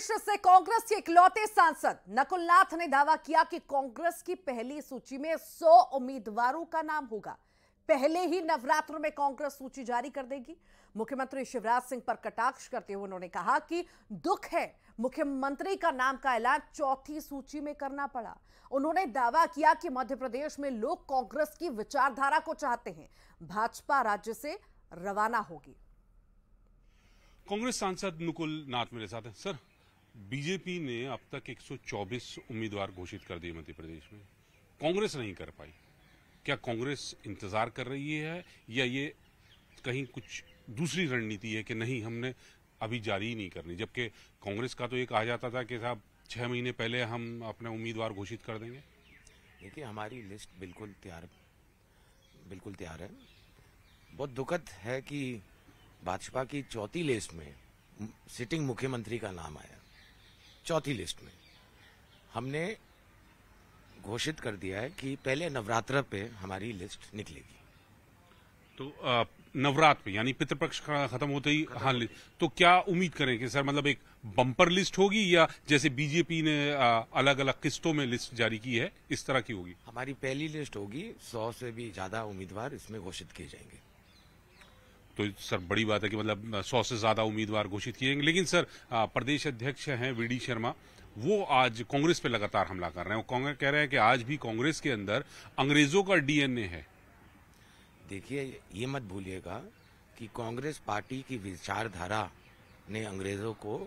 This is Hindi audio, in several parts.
से कांग्रेस के इकलौते सांसद नकुलनाथ ने दावा किया कि कांग्रेस की पहली सूची में 100 उम्मीदवारों का नाम होगा पहले ही नवरात्र में कांग्रेस सूची जारी कर देगी मुख्यमंत्री शिवराज सिंह पर कटाक्ष करते हुए उन्होंने कहा कि दुख है मुख्यमंत्री का नाम का ऐलान चौथी सूची में करना पड़ा उन्होंने दावा किया कि मध्य प्रदेश में लोग कांग्रेस की विचारधारा को चाहते हैं भाजपा राज्य से रवाना होगी कांग्रेस सांसद नुकुल नाथ मेरे साथ हैं सर बीजेपी ने अब तक 124 उम्मीदवार घोषित कर दिए मध्य प्रदेश में कांग्रेस नहीं कर पाई क्या कांग्रेस इंतजार कर रही है या ये कहीं कुछ दूसरी रणनीति है कि नहीं हमने अभी जारी ही नहीं करनी जबकि कांग्रेस का तो ये कहा जाता था कि साहब छः महीने पहले हम अपने उम्मीदवार घोषित कर देंगे देखिए हमारी लिस्ट बिल्कुल तैयार बिल्कुल तैयार है बहुत दुखद है कि भाजपा की चौथी लिस्ट में सिटिंग मुख्यमंत्री का नाम आया चौथी लिस्ट में हमने घोषित कर दिया है कि पहले नवरात्र पे हमारी लिस्ट निकलेगी तो नवरात्र यानी पितृपक्ष खत्म होते ही खत्म हाँ तो क्या उम्मीद करें कि सर मतलब एक बम्पर लिस्ट होगी या जैसे बीजेपी ने अलग अलग किस्तों में लिस्ट जारी की है इस तरह की होगी हमारी पहली लिस्ट होगी सौ से भी ज्यादा उम्मीदवार इसमें घोषित किए जाएंगे तो सर बड़ी बात है कि मतलब सौ से ज्यादा उम्मीदवार घोषित किए गए लेकिन सर प्रदेश अध्यक्ष हैं वी शर्मा वो आज कांग्रेस पे लगातार हमला कर रहे हैं कांग्रेस कह रहे हैं कि आज भी कांग्रेस के अंदर अंग्रेजों का डीएनए है देखिए ये मत भूलिएगा कि कांग्रेस पार्टी की विचारधारा ने अंग्रेजों को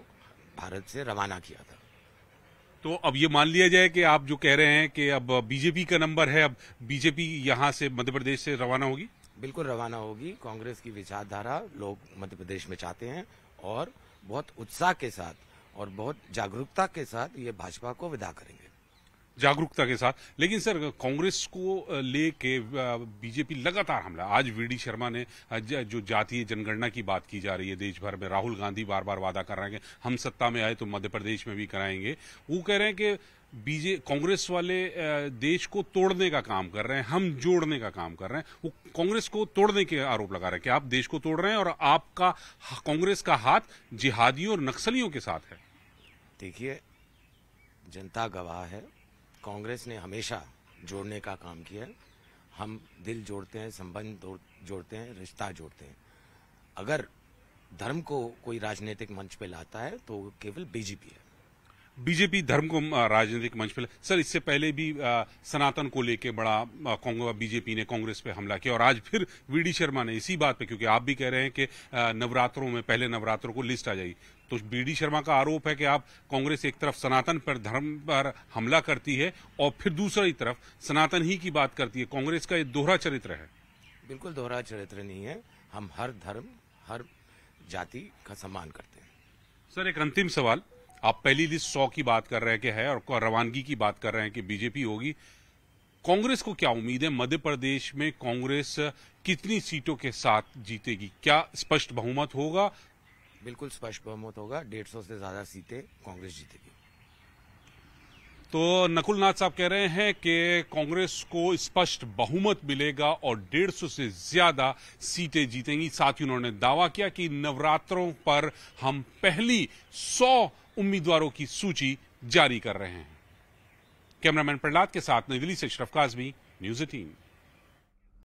भारत से रवाना किया था तो अब ये मान लिया जाए कि आप जो कह रहे हैं कि अब बीजेपी का नंबर है अब बीजेपी यहाँ से मध्य प्रदेश से रवाना होगी बिल्कुल रवाना होगी कांग्रेस की विचारधारा लोग मध्य प्रदेश में चाहते हैं और बहुत उत्साह के साथ और बहुत जागरूकता के साथ ये भाजपा को विदा करेंगे जागरूकता के साथ लेकिन सर कांग्रेस को लेके बीजेपी लगातार हमला आज वीडी शर्मा ने जो जातीय जनगणना की बात की जा रही है देश भर में राहुल गांधी बार बार वादा कर रहे हैं हम सत्ता में आए तो मध्य प्रदेश में भी कराएंगे वो कह रहे हैं कि बीजे कांग्रेस वाले देश को तोड़ने का काम कर रहे हैं हम जोड़ने का काम कर रहे हैं वो कांग्रेस को तोड़ने के आरोप लगा रहे हैं कि आप देश को तोड़ रहे हैं और आपका कांग्रेस का हाथ जिहादियों और नक्सलियों के साथ है देखिए जनता गवाह है कांग्रेस ने हमेशा जोड़ने का काम किया हम दिल जोड़ते हैं संबंध जोड़ते हैं रिश्ता जोड़ते हैं अगर धर्म को कोई राजनीतिक मंच पे लाता है तो केवल बीजेपी है बीजेपी धर्म को राजनीतिक मंच पर सर इससे पहले भी आ, सनातन को लेके बड़ा बीजेपी ने कांग्रेस पे हमला किया और आज फिर वीडी शर्मा ने इसी बात पे क्योंकि आप भी कह रहे हैं कि नवरात्रों में पहले नवरात्रों को लिस्ट आ जाएगी तो बीडी शर्मा का आरोप है कि आप कांग्रेस एक तरफ सनातन पर धर्म पर हमला करती है और फिर दूसरी तरफ सनातन ही की बात करती है कांग्रेस का ये दोहरा चरित्र है बिल्कुल दोहरा चरित्र नहीं है हम हर धर्म हर जाति का सम्मान करते हैं सर एक अंतिम सवाल आप पहली लिस्ट सौ की बात कर रहे कि है और रवानगी की बात कर रहे हैं कि बीजेपी होगी कांग्रेस को क्या उम्मीद है मध्य प्रदेश में कांग्रेस कितनी सीटों के साथ जीतेगी क्या स्पष्ट बहुमत होगा बिल्कुल स्पष्ट बहुमत होगा डेढ़ सौ से ज्यादा सीटें कांग्रेस जीतेगी तो नकुल नाथ साहब कह रहे हैं कि कांग्रेस को स्पष्ट बहुमत मिलेगा और डेढ़ सौ से ज्यादा सीटें जीतेंगी साथ ही उन्होंने दावा किया कि नवरात्रों पर हम पहली सौ उम्मीदवारों की सूची जारी कर रहे हैं कैमरामैन प्रहलाद के साथ नई दिल्ली से अशरफ काजमी न्यूज एटीन